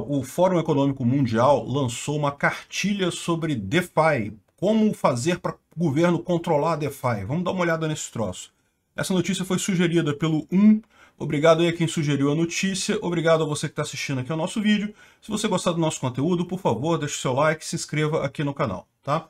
O Fórum Econômico Mundial lançou uma cartilha sobre DeFi, como fazer para o governo controlar a DeFi. Vamos dar uma olhada nesse troço. Essa notícia foi sugerida pelo 1. Obrigado aí a quem sugeriu a notícia, obrigado a você que está assistindo aqui ao nosso vídeo. Se você gostar do nosso conteúdo, por favor, deixe seu like e se inscreva aqui no canal, tá?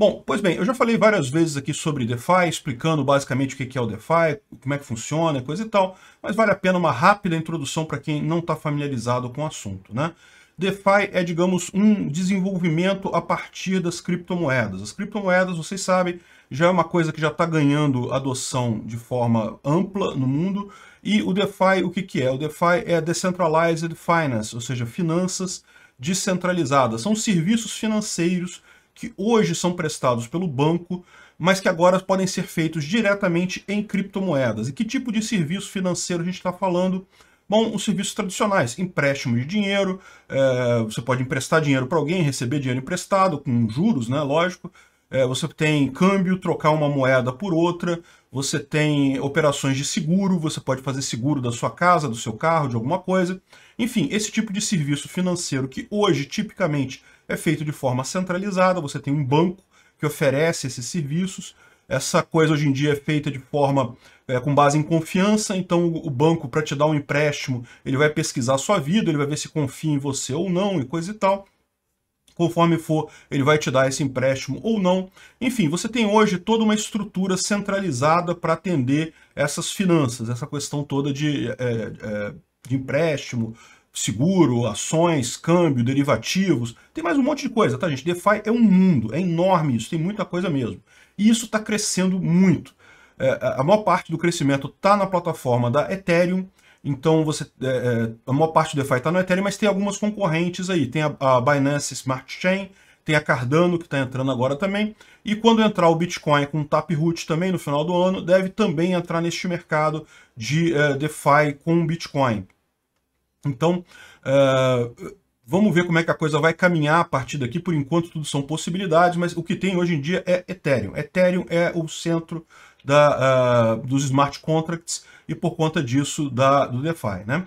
Bom, pois bem, eu já falei várias vezes aqui sobre DeFi, explicando basicamente o que é o DeFi, como é que funciona, coisa e tal, mas vale a pena uma rápida introdução para quem não está familiarizado com o assunto, né? DeFi é, digamos, um desenvolvimento a partir das criptomoedas. As criptomoedas, vocês sabem, já é uma coisa que já está ganhando adoção de forma ampla no mundo. E o DeFi, o que, que é? O DeFi é Decentralized Finance, ou seja, finanças descentralizadas. São serviços financeiros que hoje são prestados pelo banco, mas que agora podem ser feitos diretamente em criptomoedas. E que tipo de serviço financeiro a gente está falando? Bom, os serviços tradicionais, empréstimo de dinheiro, é, você pode emprestar dinheiro para alguém, receber dinheiro emprestado, com juros, né? Lógico. É, você tem câmbio, trocar uma moeda por outra, você tem operações de seguro, você pode fazer seguro da sua casa, do seu carro, de alguma coisa. Enfim, esse tipo de serviço financeiro que hoje tipicamente é feito de forma centralizada, você tem um banco que oferece esses serviços. Essa coisa hoje em dia é feita de forma é, com base em confiança, então o banco, para te dar um empréstimo, ele vai pesquisar a sua vida, ele vai ver se confia em você ou não e coisa e tal conforme for, ele vai te dar esse empréstimo ou não. Enfim, você tem hoje toda uma estrutura centralizada para atender essas finanças, essa questão toda de, é, é, de empréstimo, seguro, ações, câmbio, derivativos, tem mais um monte de coisa, tá gente? DeFi é um mundo, é enorme isso, tem muita coisa mesmo. E isso está crescendo muito. É, a maior parte do crescimento está na plataforma da Ethereum, então você é, é a maior parte do DeFi está no Ethereum, mas tem algumas concorrentes aí. Tem a, a Binance Smart Chain, tem a Cardano que está entrando agora também. E quando entrar o Bitcoin com o Taproot também no final do ano, deve também entrar neste mercado de é, DeFi com Bitcoin. Então, uh, vamos ver como é que a coisa vai caminhar a partir daqui. Por enquanto, tudo são possibilidades, mas o que tem hoje em dia é Ethereum. Ethereum é o centro da, uh, dos smart contracts e, por conta disso, da, do DeFi. Né?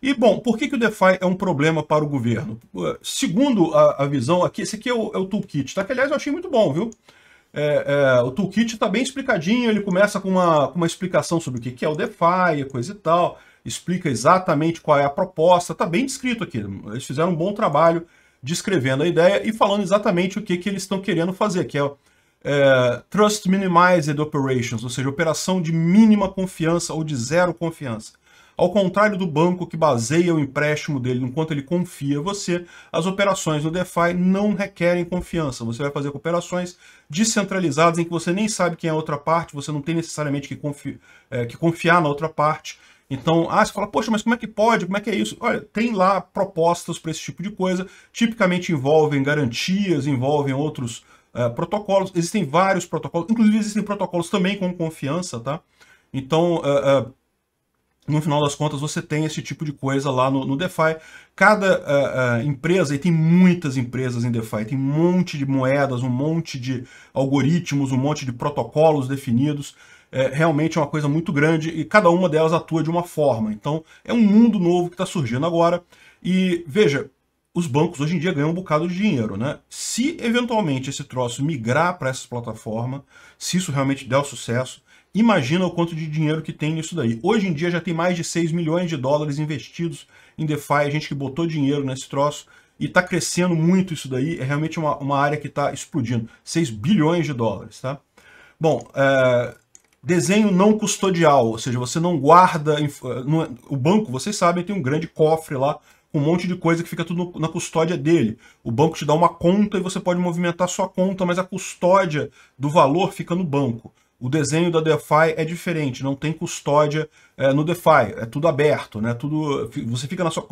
E, bom, por que, que o DeFi é um problema para o governo? Segundo a, a visão aqui, esse aqui é o, é o toolkit, tá? que, aliás, eu achei muito bom, viu? É, é, o toolkit está bem explicadinho, ele começa com uma, com uma explicação sobre o que, que é o DeFi, coisa e tal explica exatamente qual é a proposta, está bem descrito aqui. Eles fizeram um bom trabalho descrevendo a ideia e falando exatamente o que, que eles estão querendo fazer, que é, é, Trust Minimized Operations, ou seja, operação de mínima confiança ou de zero confiança. Ao contrário do banco que baseia o empréstimo dele enquanto ele confia em você, as operações no DeFi não requerem confiança. Você vai fazer operações descentralizadas em que você nem sabe quem é a outra parte, você não tem necessariamente que, confi é, que confiar na outra parte. Então, ah, você fala, poxa, mas como é que pode? Como é que é isso? Olha, tem lá propostas para esse tipo de coisa, tipicamente envolvem garantias, envolvem outros uh, protocolos, existem vários protocolos, inclusive existem protocolos também com confiança, tá? Então, uh, uh, no final das contas, você tem esse tipo de coisa lá no, no DeFi. Cada uh, uh, empresa, e tem muitas empresas em DeFi, tem um monte de moedas, um monte de algoritmos, um monte de protocolos definidos é, realmente é uma coisa muito grande e cada uma delas atua de uma forma. Então é um mundo novo que está surgindo agora. E veja, os bancos hoje em dia ganham um bocado de dinheiro, né? Se eventualmente esse troço migrar para essa plataforma, se isso realmente der o sucesso, imagina o quanto de dinheiro que tem nisso daí. Hoje em dia já tem mais de 6 milhões de dólares investidos em DeFi, a gente que botou dinheiro nesse troço e está crescendo muito isso daí, é realmente uma, uma área que está explodindo. 6 bilhões de dólares, tá? Bom, é, Desenho não custodial, ou seja, você não guarda. É, o banco, vocês sabem, tem um grande cofre lá um monte de coisa que fica tudo na custódia dele. O banco te dá uma conta e você pode movimentar sua conta, mas a custódia do valor fica no banco. O desenho da DeFi é diferente, não tem custódia é, no DeFi, é tudo aberto, né? Tudo, você fica na sua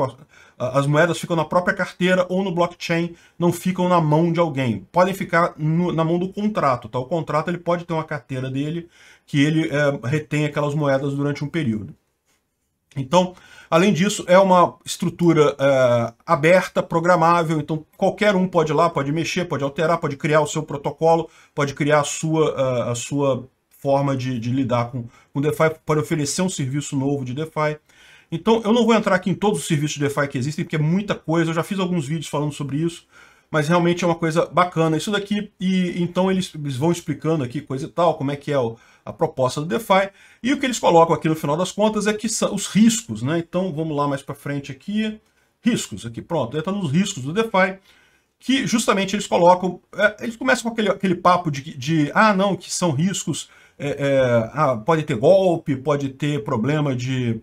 as moedas ficam na própria carteira ou no blockchain, não ficam na mão de alguém. Podem ficar no, na mão do contrato, tá? O contrato ele pode ter uma carteira dele que ele é, retém aquelas moedas durante um período. Então, Além disso, é uma estrutura é, aberta, programável, então qualquer um pode ir lá, pode mexer, pode alterar, pode criar o seu protocolo, pode criar a sua, a, sua forma de, de lidar com o DeFi, pode oferecer um serviço novo de DeFi. Então, eu não vou entrar aqui em todos os serviços de DeFi que existem, porque é muita coisa, eu já fiz alguns vídeos falando sobre isso, mas realmente é uma coisa bacana isso daqui, e então eles, eles vão explicando aqui coisa e tal, como é que é o, a proposta do DeFi. E o que eles colocam aqui no final das contas é que são os riscos, né? Então vamos lá mais para frente aqui. Riscos aqui, pronto, está nos riscos do DeFi, que justamente eles colocam, é, eles começam com aquele, aquele papo de, de, ah, não, que são riscos, é, é, ah, pode ter golpe, pode ter problema de,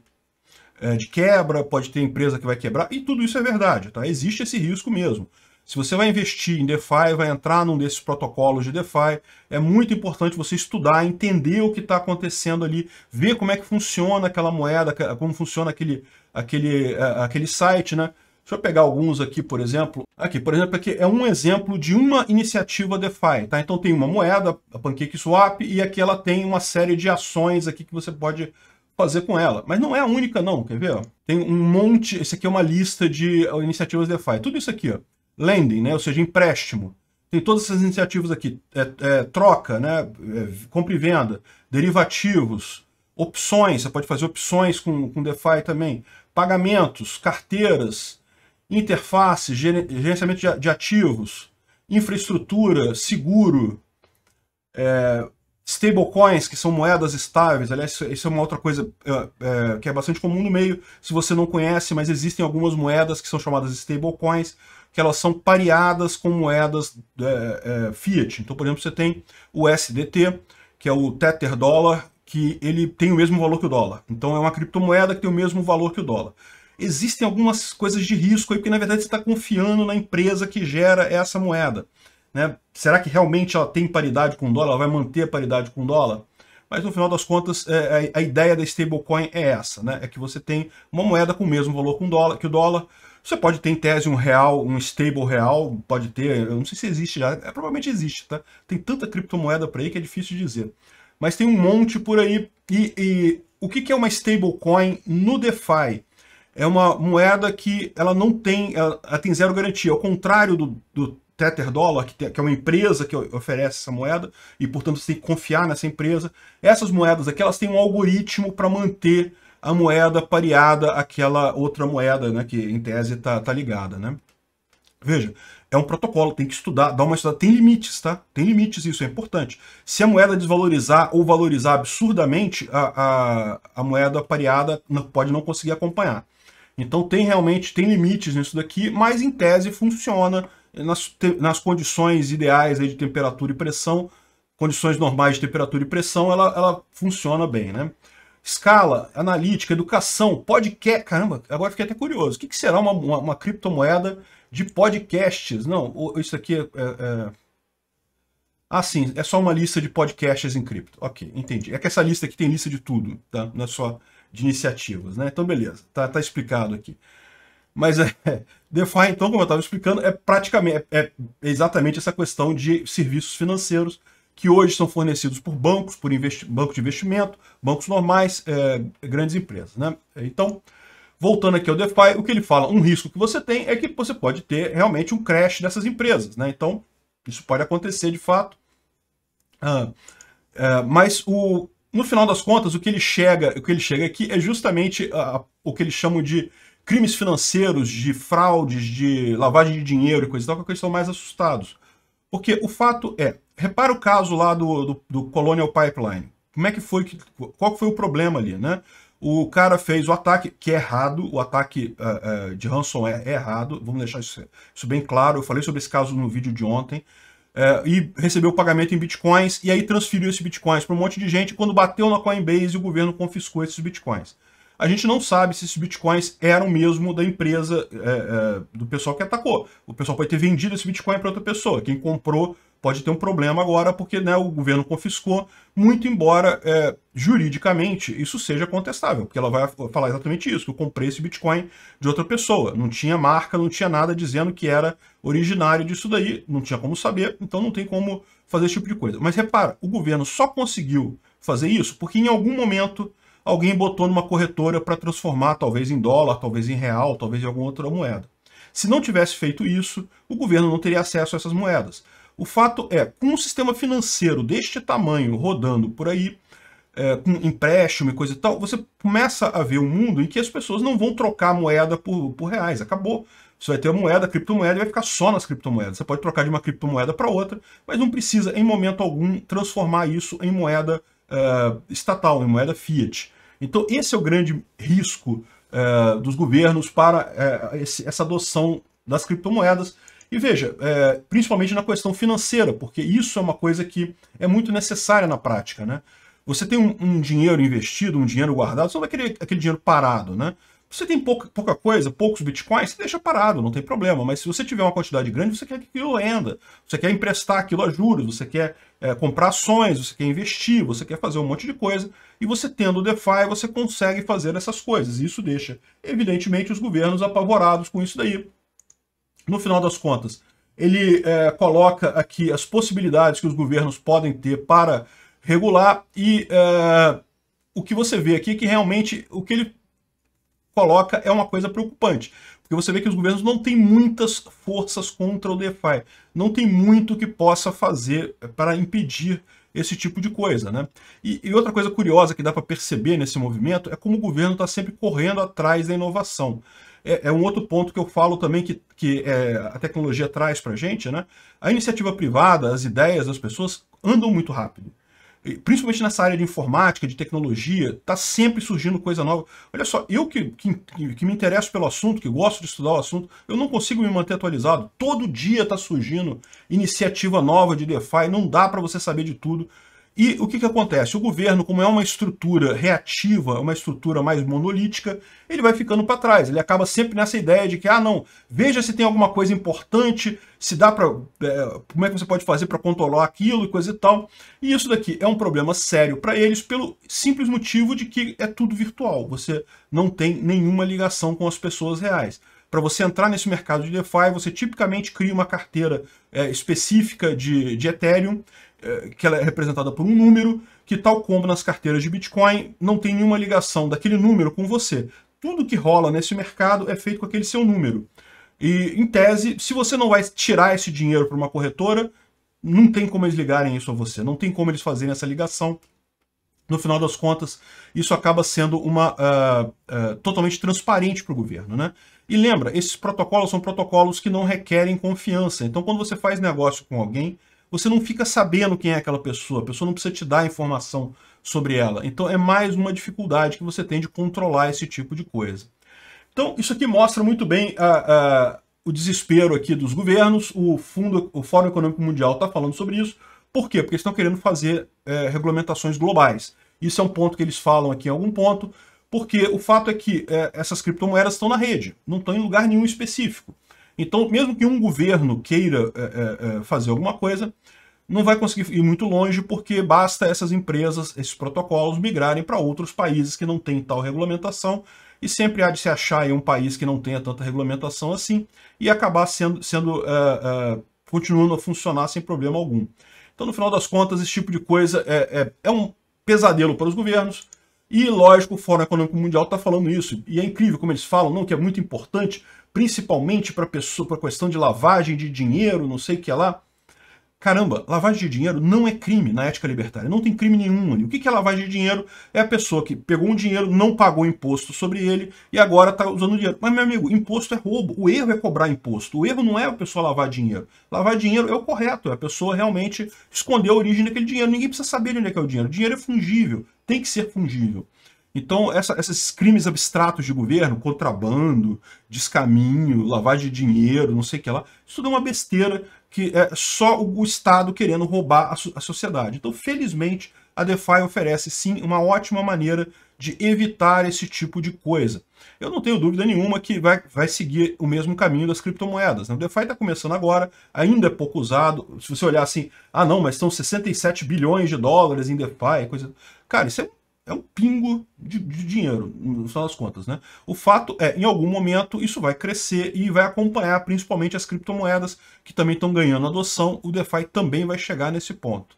é, de quebra, pode ter empresa que vai quebrar, e tudo isso é verdade, tá? Existe esse risco mesmo. Se você vai investir em DeFi, vai entrar num desses protocolos de DeFi, é muito importante você estudar, entender o que está acontecendo ali, ver como é que funciona aquela moeda, como funciona aquele, aquele, é, aquele site, né? Deixa eu pegar alguns aqui, por exemplo. Aqui, por exemplo, aqui é um exemplo de uma iniciativa DeFi, tá? Então tem uma moeda, a PancakeSwap, e aqui ela tem uma série de ações aqui que você pode fazer com ela. Mas não é a única não, quer ver? Tem um monte, isso aqui é uma lista de iniciativas DeFi. Tudo isso aqui, ó lending, né? ou seja, empréstimo. Tem todas essas iniciativas aqui, é, é, troca, né? É, compra e venda, derivativos, opções, você pode fazer opções com, com DeFi também, pagamentos, carteiras, interface, gerenciamento de, de ativos, infraestrutura, seguro, é, Stablecoins, que são moedas estáveis, aliás, isso é uma outra coisa é, é, que é bastante comum no meio, se você não conhece, mas existem algumas moedas que são chamadas stablecoins, que elas são pareadas com moedas é, é, fiat. Então, por exemplo, você tem o SDT, que é o Tether Dólar, que ele tem o mesmo valor que o dólar. Então é uma criptomoeda que tem o mesmo valor que o dólar. Existem algumas coisas de risco aí, porque na verdade você está confiando na empresa que gera essa moeda. Né? Será que realmente ela tem paridade com o dólar? Ela vai manter a paridade com o dólar? Mas no final das contas, é, a, é, a ideia da stablecoin é essa, né? É que você tem uma moeda com o mesmo valor com dólar, que o dólar. Você pode ter em tese um real, um stable real, pode ter, eu não sei se existe já, é, provavelmente existe, tá? Tem tanta criptomoeda por aí que é difícil de dizer. Mas tem um monte por aí. E, e o que, que é uma stablecoin no DeFi? É uma moeda que ela não tem, ela, ela tem zero garantia, ao contrário do, do Tether Dollar, que, tem, que é uma empresa que oferece essa moeda, e portanto você tem que confiar nessa empresa. Essas moedas aqui, elas têm um algoritmo para manter a moeda pareada àquela outra moeda, né, que em tese está tá ligada, né? Veja, é um protocolo, tem que estudar, dá uma estudada. Tem limites, tá? Tem limites, isso é importante. Se a moeda desvalorizar ou valorizar absurdamente, a, a, a moeda pareada não, pode não conseguir acompanhar. Então tem realmente, tem limites nisso daqui, mas em tese funciona nas, nas condições ideais aí de temperatura e pressão, condições normais de temperatura e pressão, ela, ela funciona bem, né? Escala, analítica, educação, podcast. Caramba, agora fiquei até curioso. O que, que será uma, uma, uma, criptomoeda de podcasts? Não, isso aqui é, é, é... Ah, sim, é só uma lista de podcasts em cripto. Ok, entendi. É que essa lista aqui tem lista de tudo, tá? Não é só de iniciativas, né? Então, beleza, tá, tá explicado aqui. Mas é, DeFi, então, como eu estava explicando, é praticamente é, é, exatamente essa questão de serviços financeiros que hoje são fornecidos por bancos, por bancos de investimento, bancos normais, é, grandes empresas. Né? Então, voltando aqui ao DeFi, o que ele fala, um risco que você tem é que você pode ter realmente um crash dessas empresas. Né? Então, isso pode acontecer de fato. Ah, é, mas o, no final das contas, o que ele chega, o que ele chega aqui é justamente o que eles chamam de crimes financeiros, de fraudes, de lavagem de dinheiro e coisa e tal, que é eles estão mais assustados. Porque o fato é, repara o caso lá do, do, do Colonial Pipeline. Como é que foi, que, qual foi o problema ali, né? O cara fez o ataque, que é errado, o ataque uh, uh, de hanson é, é errado, vamos deixar isso, isso, bem claro, eu falei sobre esse caso no vídeo de ontem, uh, e recebeu o pagamento em bitcoins, e aí transferiu esses bitcoins para um monte de gente, quando bateu na Coinbase, o governo confiscou esses bitcoins a gente não sabe se esses bitcoins eram mesmo da empresa, é, é, do pessoal que atacou. O pessoal pode ter vendido esse bitcoin para outra pessoa. Quem comprou pode ter um problema agora, porque né, o governo confiscou, muito embora é, juridicamente isso seja contestável, porque ela vai falar exatamente isso, que eu comprei esse Bitcoin de outra pessoa, não tinha marca, não tinha nada dizendo que era originário disso daí, não tinha como saber, então não tem como fazer esse tipo de coisa. Mas repara, o governo só conseguiu fazer isso porque em algum momento alguém botou numa corretora para transformar talvez em dólar, talvez em real, talvez em alguma outra moeda. Se não tivesse feito isso, o governo não teria acesso a essas moedas. O fato é, com um sistema financeiro deste tamanho rodando por aí, é, com empréstimo e coisa e tal, você começa a ver um mundo em que as pessoas não vão trocar moeda por, por reais. Acabou. Você vai ter a moeda, criptomoeda, e vai ficar só nas criptomoedas. Você pode trocar de uma criptomoeda para outra, mas não precisa, em momento algum, transformar isso em moeda uh, estatal, em moeda fiat. Então, esse é o grande risco é, dos governos para é, esse, essa adoção das criptomoedas. E veja, é, principalmente na questão financeira, porque isso é uma coisa que é muito necessária na prática. Né? Você tem um, um dinheiro investido, um dinheiro guardado, você não vai querer aquele dinheiro parado. Né? você tem pouca, pouca coisa, poucos bitcoins, você deixa parado, não tem problema. Mas se você tiver uma quantidade grande, você quer que aquilo renda. Você quer emprestar aquilo a juros, você quer é, comprar ações, você quer investir, você quer fazer um monte de coisa. E você tendo o DeFi, você consegue fazer essas coisas. E isso deixa, evidentemente, os governos apavorados com isso daí. No final das contas, ele é, coloca aqui as possibilidades que os governos podem ter para regular e... É, o que você vê aqui é que realmente o que ele coloca é uma coisa preocupante. Porque você vê que os governos não têm muitas forças contra o DeFi. Não tem muito que possa fazer eh, para impedir esse tipo de coisa, né? E, e outra coisa curiosa que dá para perceber nesse movimento é como o governo está sempre correndo atrás da inovação. É, é, um outro ponto que eu falo também que, que é, a tecnologia traz para a gente, né? A iniciativa privada, as ideias das pessoas andam muito rápido principalmente nessa área de informática, de tecnologia, está sempre surgindo coisa nova. Olha só, eu que, que, que, me interesso pelo assunto, que gosto de estudar o assunto, eu não consigo me manter atualizado. Todo dia está surgindo iniciativa nova de DeFi, não dá para você saber de tudo. E o que, que acontece? O governo, como é uma estrutura reativa, uma estrutura mais monolítica, ele vai ficando para trás. Ele acaba sempre nessa ideia de que, ah, não, veja se tem alguma coisa importante, se dá para. É, como é que você pode fazer para controlar aquilo e coisa e tal. E isso daqui é um problema sério para eles, pelo simples motivo de que é tudo virtual. Você não tem nenhuma ligação com as pessoas reais. Para você entrar nesse mercado de DeFi, você tipicamente cria uma carteira é, específica de, de Ethereum é, que ela é representada por um número, que tal como nas carteiras de Bitcoin, não tem nenhuma ligação daquele número com você. Tudo que rola nesse mercado é feito com aquele seu número. E, em tese, se você não vai tirar esse dinheiro para uma corretora, não tem como eles ligarem isso a você, não tem como eles fazerem essa ligação. No final das contas, isso acaba sendo uma uh, uh, totalmente transparente para o governo. Né? E lembra, esses protocolos são protocolos que não requerem confiança. Então, quando você faz negócio com alguém, você não fica sabendo quem é aquela pessoa, a pessoa não precisa te dar informação sobre ela. Então é mais uma dificuldade que você tem de controlar esse tipo de coisa. Então isso aqui mostra muito bem a, ah, a, ah, o desespero aqui dos governos, o, fundo, o Fórum Econômico Mundial está falando sobre isso. Por quê? Porque eles estão querendo fazer é, regulamentações globais. Isso é um ponto que eles falam aqui em algum ponto, porque o fato é que é, essas criptomoedas estão na rede, não estão em lugar nenhum específico. Então, mesmo que um governo queira é, é, é, fazer alguma coisa, não vai conseguir ir muito longe porque basta essas empresas, esses protocolos migrarem para outros países que não têm tal regulamentação e sempre há de se achar em um país que não tenha tanta regulamentação assim e acabar sendo, sendo é, é, continuando a funcionar sem problema algum. Então, no final das contas, esse tipo de coisa é, é, é um pesadelo para os governos, e, lógico, o Fórum Econômico Mundial está falando isso. E é incrível como eles falam, não, que é muito importante, principalmente para a questão de lavagem de dinheiro, não sei o que lá. Caramba, lavagem de dinheiro não é crime na ética libertária, não tem crime nenhum ali. O que é lavagem de dinheiro? É a pessoa que pegou um dinheiro, não pagou imposto sobre ele e agora está usando o dinheiro. Mas, meu amigo, imposto é roubo, o erro é cobrar imposto. O erro não é a pessoa lavar dinheiro. Lavar dinheiro é o correto, é a pessoa realmente esconder a origem daquele dinheiro. Ninguém precisa saber onde é que é o dinheiro. O dinheiro é fungível, tem que ser fungível. Então, essa, esses crimes abstratos de governo, contrabando, descaminho, lavagem de dinheiro, não sei o que lá, isso tudo é uma besteira que é só o Estado querendo roubar a, a sociedade. Então, felizmente, a DeFi oferece sim uma ótima maneira de evitar esse tipo de coisa. Eu não tenho dúvida nenhuma que vai, vai seguir o mesmo caminho das criptomoedas. Né? O DeFi está começando agora, ainda é pouco usado. Se você olhar assim, ah não, mas são 67 bilhões de dólares em DeFi, coisa... Cara, isso é é um pingo de, de dinheiro, no final das contas, né? O fato é, em algum momento, isso vai crescer e vai acompanhar principalmente as criptomoedas, que também estão ganhando adoção. O DeFi também vai chegar nesse ponto.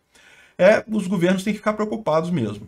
É, os governos têm que ficar preocupados mesmo.